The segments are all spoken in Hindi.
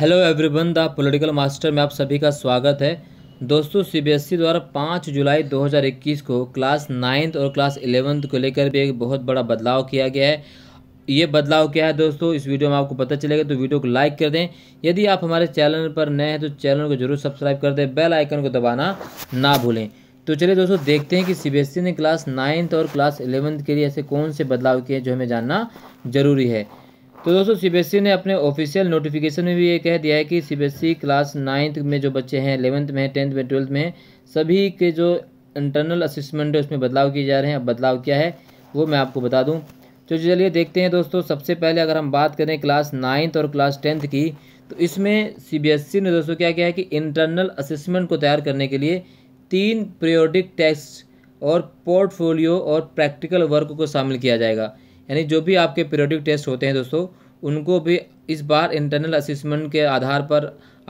hello everyone the political master में आप सभी का स्वागत है दोस्तों सीबीएसई द्वारा पाँच जुलाई 2021 को क्लास नाइन्थ और क्लास इलेवंथ को लेकर भी एक बहुत बड़ा बदलाव किया गया है ये बदलाव क्या है दोस्तों इस वीडियो में आपको पता चलेगा तो वीडियो को लाइक कर दें यदि आप हमारे चैनल पर नए हैं तो चैनल को जरूर सब्सक्राइब कर दें बेल आइकन को दबाना ना भूलें तो चलिए दोस्तों देखते हैं कि सी ने क्लास नाइन्थ और क्लास इलेवंथ के लिए ऐसे कौन से बदलाव किए हैं जो हमें जानना जरूरी है तो दोस्तों सीबीएसई e ने अपने ऑफिशियल नोटिफिकेशन में भी ये कह दिया है कि सीबीएसई क्लास नाइन्थ में जो बच्चे हैं एलेवंथ में टेंथ में ट्वेल्थ में सभी के जो इंटरनल असिस्मेंट है उसमें बदलाव किए जा रहे हैं अब बदलाव क्या है वो मैं आपको बता दूँ तो चलिए देखते हैं दोस्तों सबसे पहले अगर हम बात करें क्लास नाइन्थ और क्लास टेंथ की तो इसमें सी e ने दोस्तों क्या किया है कि इंटरनल असेसमेंट को तैयार करने के लिए तीन प्रियोडिक टेस्ट और पोर्टफोलियो और प्रैक्टिकल वर्क को शामिल किया जाएगा यानी जो भी आपके पीरियोडिक टेस्ट होते हैं दोस्तों उनको भी इस बार इंटरनल असिसमेंट के आधार पर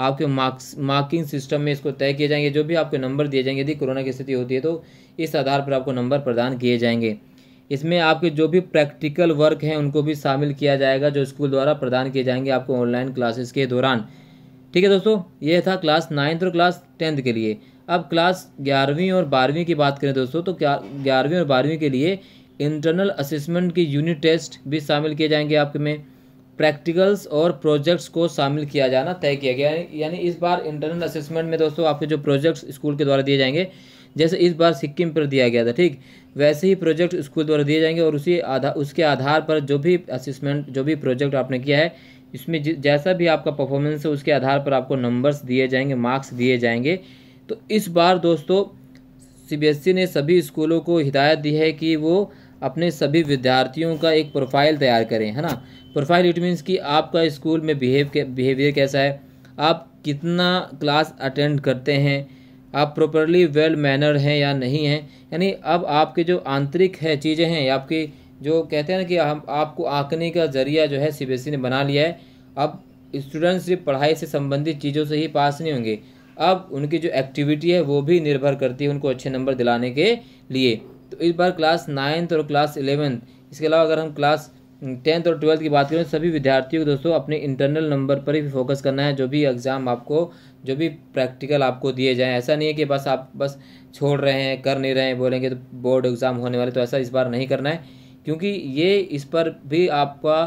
आपके मार्क्स मार्किंग सिस्टम में इसको तय किए जाएंगे जो भी आपके नंबर दिए जाएंगे यदि कोरोना की स्थिति होती है तो इस आधार पर आपको नंबर प्रदान किए जाएंगे इसमें आपके जो भी प्रैक्टिकल वर्क हैं उनको भी शामिल किया जाएगा जो स्कूल द्वारा प्रदान किए जाएंगे आपको ऑनलाइन क्लासेस के दौरान ठीक है दोस्तों ये था क्लास नाइन्थ और क्लास टेंथ के लिए अब क्लास ग्यारहवीं और बारहवीं की बात करें दोस्तों तो ग्यारहवीं और बारहवीं के लिए इंटरनल असेसमेंट के यूनिट टेस्ट भी शामिल किए जाएंगे आपके में प्रैक्टिकल्स और प्रोजेक्ट्स को शामिल किया जाना तय किया गया यानी इस बार इंटरनल असेसमेंट में दोस्तों आपके जो प्रोजेक्ट्स स्कूल के द्वारा दिए जाएंगे जैसे इस बार सिक्किम पर दिया गया था ठीक वैसे ही प्रोजेक्ट स्कूल द्वारा दिए जाएंगे और उसी आधा उसके आधार पर जो भी असेसमेंट जो भी प्रोजेक्ट आपने किया है इसमें जैसा भी आपका परफॉर्मेंस है उसके आधार पर आपको नंबर्स दिए जाएंगे मार्क्स दिए जाएंगे तो इस बार दोस्तों सीबीएसई e ने सभी स्कूलों को हिदायत दी है कि वो अपने सभी विद्यार्थियों का एक प्रोफाइल तैयार करें है ना प्रोफाइल इट मीन्स कि आपका स्कूल में बिहेव बिहेवियर कैसा है आप कितना क्लास अटेंड करते हैं आप प्रॉपरली वेल मैनर हैं या नहीं हैं यानी अब आपके जो आंतरिक है चीज़ें हैं आपके जो कहते हैं ना कि हम आपको आंकने का जरिया जो है सी ने बना लिया है अब स्टूडेंट्स सिर्फ पढ़ाई से संबंधित चीज़ों से ही पास नहीं होंगे अब उनकी जो एक्टिविटी है वो भी निर्भर करती है उनको अच्छे नंबर दिलाने के लिए तो इस बार क्लास नाइन्थ और क्लास इलेवेंथ इसके अलावा अगर हम क्लास टेंथ और ट्वेल्थ की बात करें तो सभी विद्यार्थियों को दोस्तों अपने इंटरनल नंबर पर ही फोकस करना है जो भी एग्ज़ाम आपको जो भी प्रैक्टिकल आपको दिए जाएँ ऐसा नहीं है कि बस आप बस छोड़ रहे हैं कर नहीं रहे हैं बोलेंगे तो बोर्ड एग्ज़ाम होने वाले तो ऐसा इस बार नहीं करना है क्योंकि ये इस पर भी आपका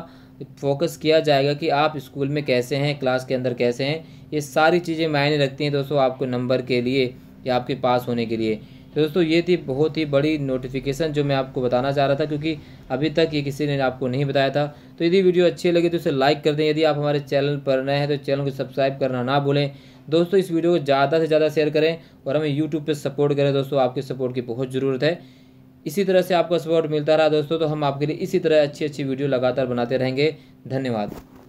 फोकस किया जाएगा कि आप स्कूल में कैसे हैं क्लास के अंदर कैसे हैं ये सारी चीज़ें मायने रखती हैं दोस्तों आपको नंबर के लिए या आपके पास होने के लिए तो दोस्तों ये थी बहुत ही बड़ी नोटिफिकेशन जो मैं आपको बताना चाह रहा था क्योंकि अभी तक ये किसी ने आपको नहीं बताया था तो यदि वीडियो अच्छी लगी तो इसे लाइक कर दें यदि आप हमारे चैनल पर नए हैं तो चैनल को सब्सक्राइब करना ना भूलें दोस्तों इस वीडियो को ज़्यादा से ज़्यादा शेयर करें और हमें यूट्यूब पर सपोर्ट करें दोस्तों आपके सपोर्ट की बहुत ज़रूरत है इसी तरह से आपका सपोर्ट मिलता रहा दोस्तों तो हम आपके लिए इसी तरह अच्छी अच्छी वीडियो लगातार बनाते रहेंगे धन्यवाद